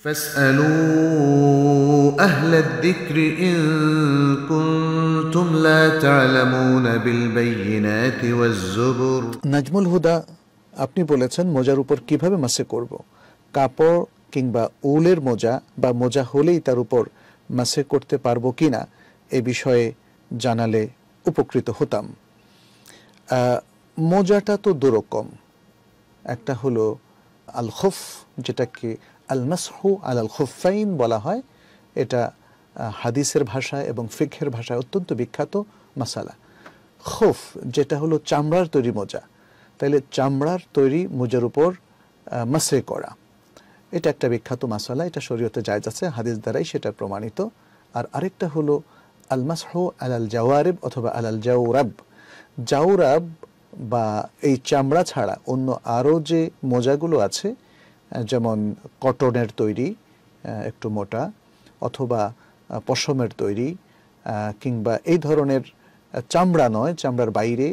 فاسألوا أهل الذكر إن كنتم لا تعلمون بالبينات والزبر নাজমুল হুদা আপনি বলেছেন মোজার উপর কিভাবে মাসে করব কাপড় কিংবা উলের মোজা বা মোজা হলেই তার উপর মাসে করতে পারবো কি না এ বিষয়ে জানালে উপকৃত হতাম মোজাটা তো দুরকম একটা হলো আলখফ যেটাকে আল মাসহু আল আল খুফাইন বলা হয় এটা হাদিসের ভাষা এবং ফিকহের ভাষায় অত্যন্ত বিখ্যাত মাসালা খুফ যেটা হলো চামড়ার তৈরি মোজা তাইলে চামড়ার তৈরি মোজার উপর মাসে করা এটা একটা বিখ্যাত মাসালা এটা শরীয়তে যায় আছে হাদিস দ্বারাই সেটা প্রমাণিত আর আরেকটা হলো আল মাসহু আল আল জাওয়ারেব অথবা আল আল জাউরাব জাউরাব বা এই চামড়া ছাড়া অন্য আরও যে মোজাগুলো আছে যেমন কটনের তৈরি একটু মোটা অথবা পশমের তৈরি কিংবা এই ধরনের চামড়া নয় চামড়ার বাইরে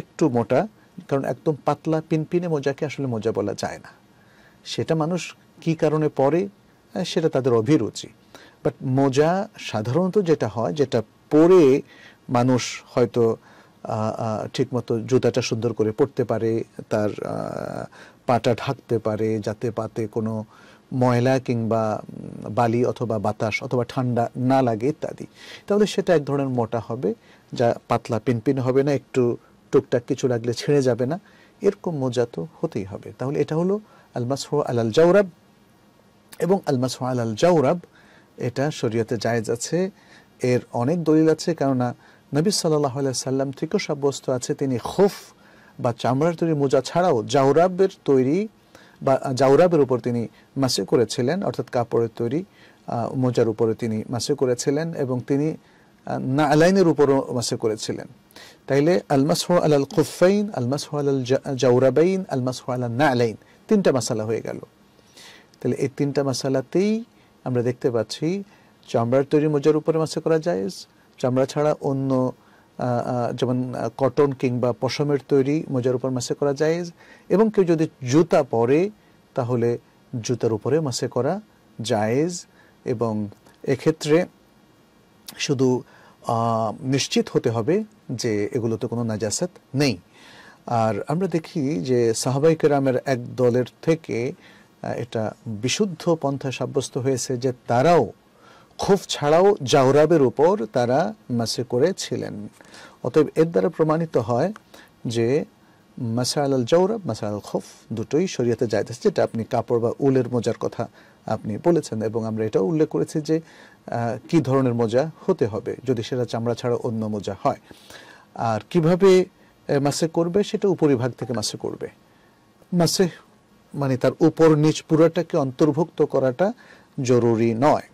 একটু মোটা কারণ একদম পাতলা পিনপিনে মোজাকে আসলে মোজা বলা যায় না সেটা মানুষ কি কারণে পরে সেটা তাদের অভিরুচি বাট মোজা সাধারণত যেটা হয় যেটা পরে মানুষ হয়তো ঠিকমতো জুতাটা সুন্দর করে পড়তে পারে তার পাটা ঢাকতে পারে যাতে পাতে কোনো ময়লা কিংবা বালি অথবা বাতাস অথবা ঠান্ডা না লাগে ইত্যাদি তাহলে সেটা এক ধরনের মোটা হবে যা পাতলা পিনপিন হবে না একটু টুকটাক কিছু লাগলে ছেড়ে যাবে না এরকম মোজা তো হতেই হবে তাহলে এটা হলো আলমাসহ আলাল জাউরাব এবং আলমাসহ আলাল জাউরাব এটা শরীয়তে জায়েজ আছে এর অনেক দলিল আছে কেননা নবী সাল্লাহ সাল্লাম থেকেও সাব্যস্ত আছে তিনি খোফ বা চামড়ার তৈরি মোজা ছাড়াও জাউরাবের তৈরি বা জাউরাবের উপর তিনি মাসে করেছিলেন অর্থাৎ কাপড়ের তৈরি মোজার উপরে তিনি মাসে করেছিলেন এবং তিনি না আলাইনের উপরও মাসে করেছিলেন তাইলে আলমাসহ আলাল কুফাইন আলমাস আলাল জাউরাবাইন আলমাসহ আলাল না আলাইন তিনটা মশালা হয়ে গেল তাহলে এই তিনটা মশালাতেই আমরা দেখতে পাচ্ছি চামড়ার তৈরি মোজার উপরে মাসে করা যায় চামড়া ছাড়া অন্য যেমন কটন কিংবা পশমের তৈরি মোজার উপর মাসে করা যায় এবং কেউ যদি জুতা পরে তাহলে জুতার উপরে মাসে করা জায়েজ এবং এক্ষেত্রে শুধু নিশ্চিত হতে হবে যে এগুলোতে কোনো নাজাসাত নেই আর আমরা দেখি যে সাহাবাই কেরামের এক দলের থেকে এটা বিশুদ্ধ পন্থা সাব্যস্ত হয়েছে যে তারাও খুব ছাড়াও জাহরাবের উপর তারা মাসে করেছিলেন অতএব এর দ্বারা প্রমাণিত হয় যে মাসাল আল জৌরাব মাসাল আল খোফ দুটোই শরীয়তে যাইতেছে যেটা আপনি কাপড় বা উলের মোজার কথা আপনি বলেছেন এবং আমরা এটাও উল্লেখ করেছি যে কি ধরনের মোজা হতে হবে যদি সেটা চামড়া ছাড়া অন্য মোজা হয় আর কিভাবে মাসে করবে সেটা উপরিভাগ থেকে মাসে করবে মাসে মানে তার উপর নিচ পুরাটাকে অন্তর্ভুক্ত করাটা জরুরি নয়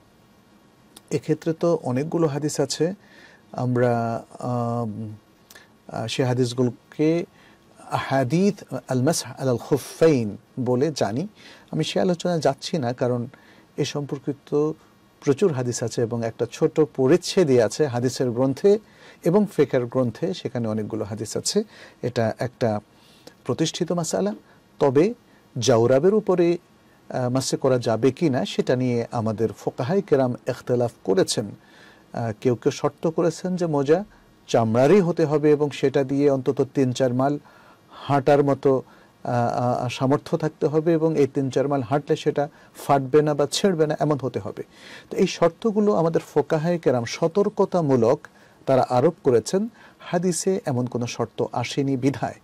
এক্ষেত্রে তো অনেকগুলো হাদিস আছে আমরা সে হাদিসগুলোকে হাদিদ আলমাস আল হুফাইন বলে জানি আমি সে আলোচনা যাচ্ছি না কারণ এ সম্পর্কিত প্রচুর হাদিস আছে এবং একটা ছোট পরিচ্ছেদে আছে হাদিসের গ্রন্থে এবং ফেকার গ্রন্থে সেখানে অনেকগুলো হাদিস আছে এটা একটা প্রতিষ্ঠিত মাসালা তবে জাউরাবের উপরে মাসে করা যাবে কি না সেটা নিয়ে আমাদের ফোকাহাই কেরাম এখতলাফ করেছেন কেউ কেউ শর্ত করেছেন যে মোজা চামড়ারই হতে হবে এবং সেটা দিয়ে অন্তত তিন চার মাল হাঁটার মতো সামর্থ্য থাকতে হবে এবং এই তিন চার মাল হাঁটলে সেটা ফাটবে না বা ছেড়বে না এমন হতে হবে তো এই শর্তগুলো আমাদের ফোকাহাই কেরাম সতর্কতামূলক তারা আরোপ করেছেন হাদিসে এমন কোনো শর্ত আসেনি বিধায়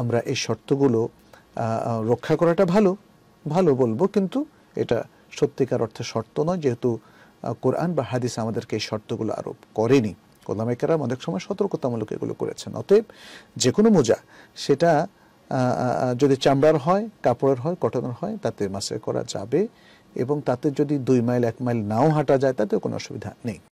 আমরা এই শর্তগুলো রক্ষা করাটা ভালো ভালো বলবো কিন্তু এটা সত্যিকার অর্থে শর্ত নয় যেহেতু কোরআন বা হাদিস আমাদেরকে এই শর্তগুলো আরোপ করেনি কোলামেকেরা অনেক সময় সতর্কতামূলক এগুলো করেছেন অতএব যে কোনো মোজা সেটা যদি চামড়ার হয় কাপড়ের হয় কটনের হয় তাতে মাসে করা যাবে এবং তাতে যদি দুই মাইল এক মাইল নাও হাঁটা যায় তাতে কোনো অসুবিধা নেই